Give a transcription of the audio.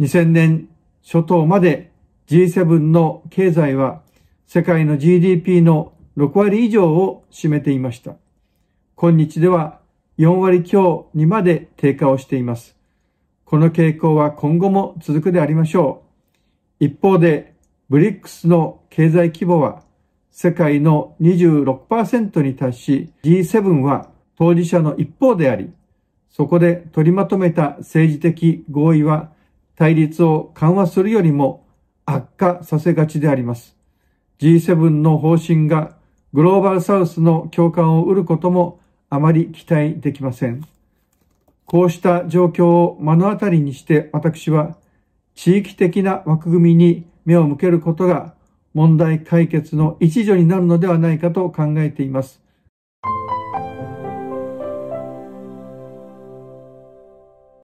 2000年初頭まで G7 の経済は世界の GDP の6割以上を占めていました。今日では4割強にまで低下をしています。この傾向は今後も続くでありましょう。一方で、BRICS の経済規模は世界の26%に達し、G7 は当事者の一方であり、そこで取りまとめた政治的合意は対立を緩和するよりも悪化させがちであります。G7 の方針がグローバルサウスの共感を得ることもあまり期待できません。こうした状況を目の当たりにして私は地域的な枠組みに目を向けることが問題解決の一助になるのではないかと考えています。